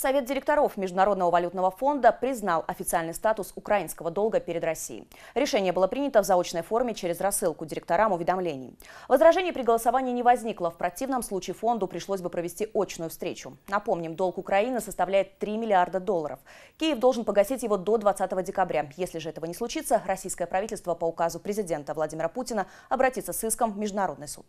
Совет директоров Международного валютного фонда признал официальный статус украинского долга перед Россией. Решение было принято в заочной форме через рассылку директорам уведомлений. Возражений при голосовании не возникло. В противном случае фонду пришлось бы провести очную встречу. Напомним, долг Украины составляет 3 миллиарда долларов. Киев должен погасить его до 20 декабря. Если же этого не случится, российское правительство по указу президента Владимира Путина обратится с иском в Международный суд.